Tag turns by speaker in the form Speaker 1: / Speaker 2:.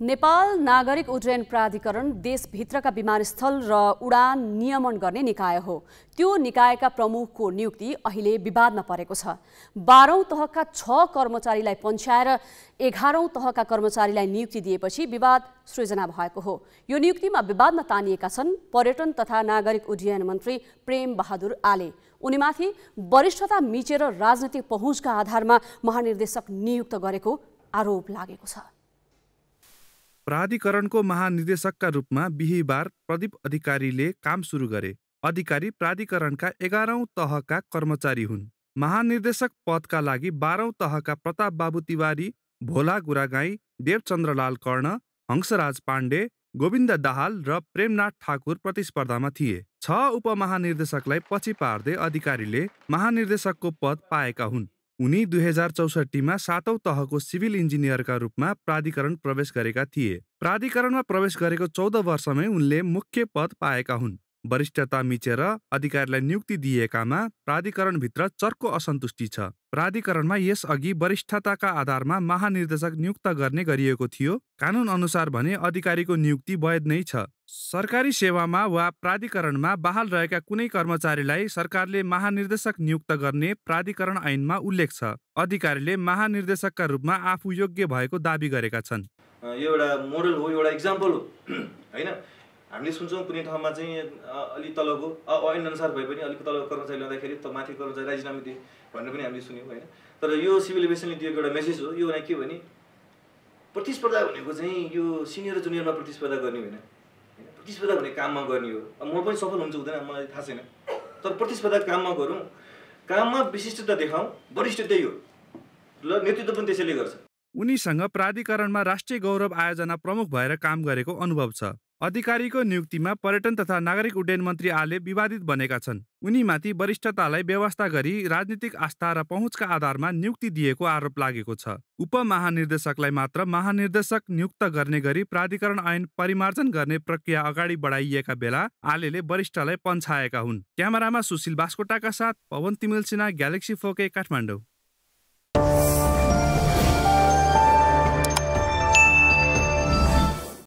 Speaker 1: नेपाल नागरिक उड्डयन प्राधिकरण देशभित्रका विमानस्थल र उडान नियमन गर्ने निकाय हो त्यो निकायका प्रमुखको नियुक्ति अहिले विवादमा परेको छ बाह्रौँ तहका छ कर्मचारीलाई पन्छ्याएर एघारौँ तहका कर्मचारीलाई नियुक्ति दिएपछि विवाद सृजना भएको हो यो नियुक्तिमा विवादमा तानिएका छन् पर्यटन तथा नागरिक उड्डयन मन्त्री प्रेम बहादुर आले उनीमाथि वरिष्ठता मिचेर राजनैतिक पहुँचका आधारमा महानिर्देशक नियुक्त गरेको आरोप लागेको छ
Speaker 2: प्राधिकरणको महानिर्देशकका रूपमा बिहिबार प्रदीप अधिकारीले काम सुरु गरे अधिकारी प्राधिकरणका एघारौँ तहका कर्मचारी हुन् महानिर्देशक पदका लागि बाह्रौँ तहका प्रताप बाबु तिवारी भोला गुरागाई देवचन्द्रलाल कर्ण हंसराज पाण्डे गोविन्द दाहाल र प्रेमनाथ ठाकुर प्रतिस्पर्धामा थिए छ उपमहानिर्देशकलाई पछि पार्दै अधिकारीले महानिर्देशकको पद पाएका हुन् उनी दुई हजार चौसठीमा सातौँ तहको सिभिल इन्जिनियरका रूपमा प्राधिकरण प्रवेश गरेका थिए प्राधिकरणमा प्रवेश गरेको चौध वर्षमै उनले मुख्य पद पाएका हुन् वरिष्ठता मिचेर अधिकारीलाई नियुक्ति दिएकामा प्राधिकरणभित्र चर्को असन्तुष्टि छ प्राधिकरणमा यसअघि वरिष्ठताका आधारमा महानिर्देशक नियुक्त गर्ने गरिएको थियो कानुन अनुसार भने अधिकारीको नियुक्ति वैध नै छ सरकारी सेवामा वा प्राधिकरणमा बहाल रहेका कुनै कर्मचारीलाई सरकारले महानिर्देशक नियुक्त गर्ने प्राधिकरण ऐनमा उल्लेख छ अधिकारीले महानिर्देशकका रूपमा आफू योग्य भएको दावी गरेका छन्
Speaker 3: यो एउटा मोडल हो एउटा इक्जाम्पल हो होइन हामीले सुन्छौँ कुनै ठाउँमा चाहिँ अलिक तलको ऐनअनुसार भए पनि अलिक तलको कर्मचारी ल्याउँदाखेरि त माथि कर्मचारी राजीनामा दिए भनेर पनि हामीले सुन्यौँ होइन तर यो सिभिल एभिएसनले दिएको एउटा मेसेज हो यो भने के भने प्रतिस्पर्धा भनेको चाहिँ यो सिनियर जुनियरमा प्रतिस्पर्धा गर्ने होइन प्रतिस्पर्धा भनेको काममा गर्ने हो म पनि सफल हुन्छु हुँदैन मलाई थाहा छैन तर प्रतिस्पर्धा काममा गरौँ काममा विशिष्टता देखाउँ वरिष्ठ त्यही हो र नेतृत्व पनि त्यसैले गर्छ
Speaker 2: उनीसँग प्राधिकरणमा राष्ट्रिय गौरव आयोजना प्रमुख भएर काम गरेको अनुभव छ अधिकारीको नियुक्तिमा पर्यटन तथा नागरिक उड्डयन मन्त्री आले विवादित बनेका छन् उनीमाथि वरिष्ठतालाई व्यवस्था गरी राजनीतिक आस्था र पहुँचका आधारमा नियुक्ति दिएको आरोप लागेको छ उपमहानिर्देशकलाई मात्र महानिर्देशक नियुक्त गर्ने गरी प्राधिकरण ऐन परिमार्जन गर्ने प्रक्रिया अगाडि बढाइएका बेला आले वरिष्ठलाई पन्छाएका हुन् क्यामेरामा सुशील बास्कोटाका साथ Pawan Timilsina Galaxy four K Kathmandu